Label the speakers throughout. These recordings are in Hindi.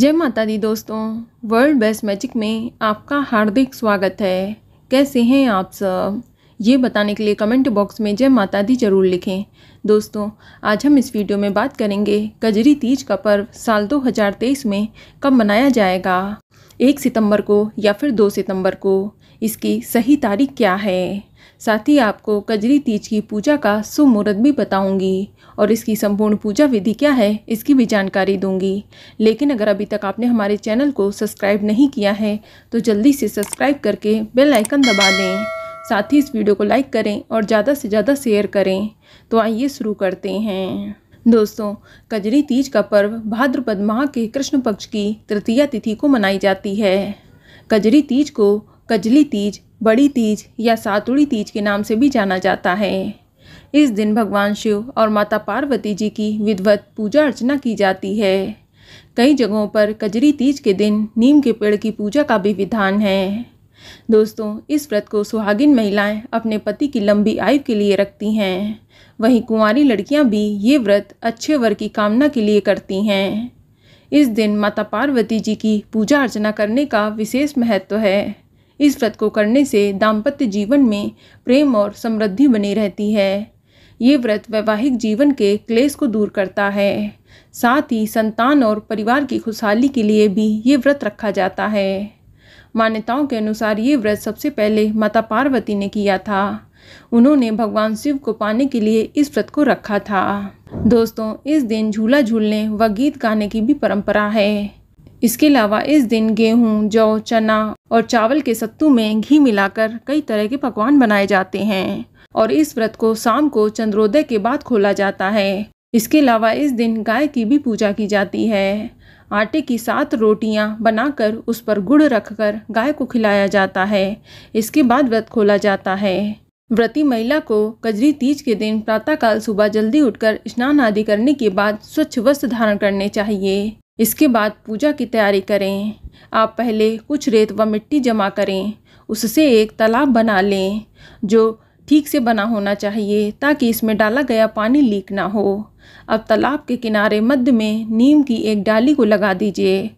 Speaker 1: जय माता दी दोस्तों वर्ल्ड बेस्ट मैजिक में आपका हार्दिक स्वागत है कैसे हैं आप सब ये बताने के लिए कमेंट बॉक्स में जय माता दी जरूर लिखें दोस्तों आज हम इस वीडियो में बात करेंगे कजरी तीज का पर्व साल 2023 में कब मनाया जाएगा एक सितंबर को या फिर दो सितंबर को इसकी सही तारीख क्या है साथ ही आपको कजरी तीज की पूजा का शुभ मुहूर्त भी बताऊंगी और इसकी संपूर्ण पूजा विधि क्या है इसकी भी जानकारी दूंगी लेकिन अगर अभी तक आपने हमारे चैनल को सब्सक्राइब नहीं किया है तो जल्दी से सब्सक्राइब करके बेल आइकन दबा दें साथ ही इस वीडियो को लाइक करें और ज़्यादा से ज़्यादा शेयर करें तो आइए शुरू करते हैं दोस्तों कजरी तीज का पर्व भाद्रपद माह के कृष्ण पक्ष की तृतीया तिथि को मनाई जाती है कजरी तीज को कजली तीज बड़ी तीज या सातुड़ी तीज के नाम से भी जाना जाता है इस दिन भगवान शिव और माता पार्वती जी की विधवत पूजा अर्चना की जाती है कई जगहों पर कजरी तीज के दिन नीम के पेड़ की पूजा का भी विधान है दोस्तों इस व्रत को सुहागिन महिलाएं अपने पति की लंबी आयु के लिए रखती हैं वहीं कुंवारी लड़कियां भी ये व्रत अच्छे वर की कामना के लिए करती हैं इस दिन माता पार्वती जी की पूजा अर्चना करने का विशेष महत्व है इस व्रत को करने से दाम्पत्य जीवन में प्रेम और समृद्धि बनी रहती है ये व्रत वैवाहिक जीवन के क्लेश को दूर करता है साथ ही संतान और परिवार की खुशहाली के लिए भी ये व्रत रखा जाता है मान्यताओं के अनुसार ये व्रत सबसे पहले माता पार्वती ने किया था उन्होंने भगवान शिव को पाने के लिए इस व्रत को रखा था दोस्तों इस दिन झूला झूलने व गीत गाने की भी परंपरा है इसके अलावा इस दिन गेहूँ जौ चना और चावल के सत्तू में घी मिलाकर कई तरह के पकवान बनाए जाते हैं और इस व्रत को शाम को चंद्रोदय के बाद खोला जाता है इसके अलावा इस दिन गाय की भी पूजा की जाती है आटे की सात रोटियां बनाकर उस पर गुड़ रखकर गाय को खिलाया जाता है इसके बाद व्रत खोला जाता है व्रती महिला को कजरी तीज के दिन प्रातःकाल सुबह जल्दी उठकर स्नान आदि करने के बाद स्वच्छ वस्त्र धारण करने चाहिए इसके बाद पूजा की तैयारी करें आप पहले कुछ रेत व मिट्टी जमा करें उससे एक तालाब बना लें जो ठीक से बना होना चाहिए ताकि इसमें डाला गया पानी लीक ना हो अब तालाब के किनारे मध्य में नीम की एक डाली को लगा दीजिए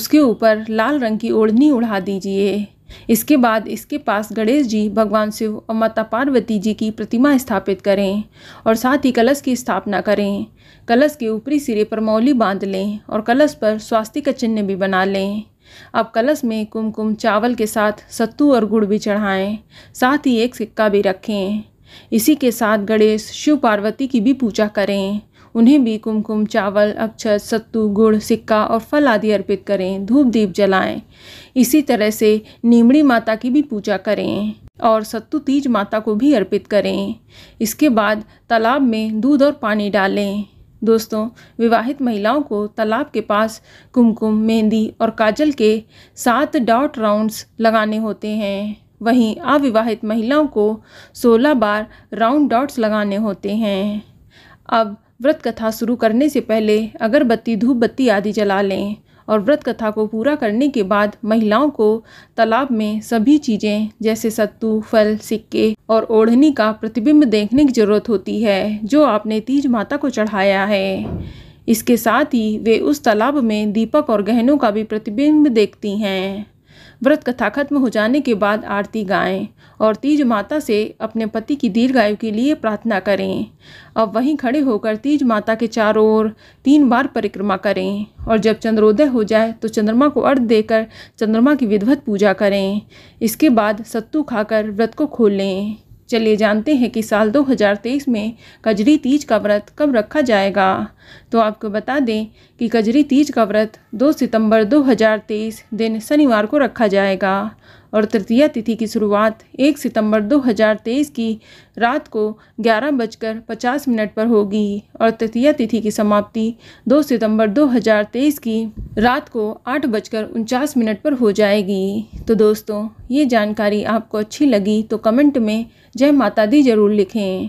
Speaker 1: उसके ऊपर लाल रंग की ओढ़नी उड़ा दीजिए इसके बाद इसके पास गणेश जी भगवान शिव और माता पार्वती जी की प्रतिमा स्थापित करें और साथ ही कलश की स्थापना करें कलश के ऊपरी सिरे पर मौली बांध लें और कलश पर स्वास्थ्य का चिन्ह भी बना लें अब कलश में कुमकुम चावल के साथ सत्तू और गुड़ भी चढ़ाएं साथ ही एक सिक्का भी रखें इसी के साथ गणेश शिव पार्वती की भी पूजा करें उन्हें भी कुमकुम चावल अक्षत सत्तू गुड़ सिक्का और फल आदि अर्पित करें धूप दीप जलाएं इसी तरह से नीमड़ी माता की भी पूजा करें और सत्तू तीज माता को भी अर्पित करें इसके बाद तालाब में दूध और पानी डालें दोस्तों विवाहित महिलाओं को तालाब के पास कुमकुम मेहंदी और काजल के सात डॉट राउंड्स लगाने होते हैं वहीं अविवाहित महिलाओं को 16 बार राउंड डॉट्स लगाने होते हैं अब व्रत कथा शुरू करने से पहले अगरबत्ती धूप बत्ती आदि जला लें और व्रत कथा को पूरा करने के बाद महिलाओं को तालाब में सभी चीज़ें जैसे सत्तू फल सिक्के और ओढ़नी का प्रतिबिंब देखने की ज़रूरत होती है जो आपने तीज माता को चढ़ाया है इसके साथ ही वे उस तालाब में दीपक और गहनों का भी प्रतिबिंब देखती हैं व्रत कथा खत्म हो जाने के बाद आरती गाएं और तीज माता से अपने पति की दीर्घायु के लिए प्रार्थना करें अब वहीं खड़े होकर तीज माता के चारों ओर तीन बार परिक्रमा करें और जब चंद्रोदय हो जाए तो चंद्रमा को अर्घ देकर चंद्रमा की विधवत पूजा करें इसके बाद सत्तू खाकर व्रत को खोल लें चलिए जानते हैं कि साल 2023 में कजरी तीज का व्रत कब रखा जाएगा तो आपको बता दें कि कजरी तीज का व्रत 2 सितंबर 2023 दिन शनिवार को रखा जाएगा और तृतीय तिथि की शुरुआत 1 सितंबर 2023 की रात को ग्यारह बजकर पचास मिनट पर होगी और तृतीय तिथि की समाप्ति 2 सितंबर 2023 की रात को आठ बजकर उनचास मिनट पर हो जाएगी तो दोस्तों ये जानकारी आपको अच्छी लगी तो कमेंट में जय माता दी ज़रूर लिखें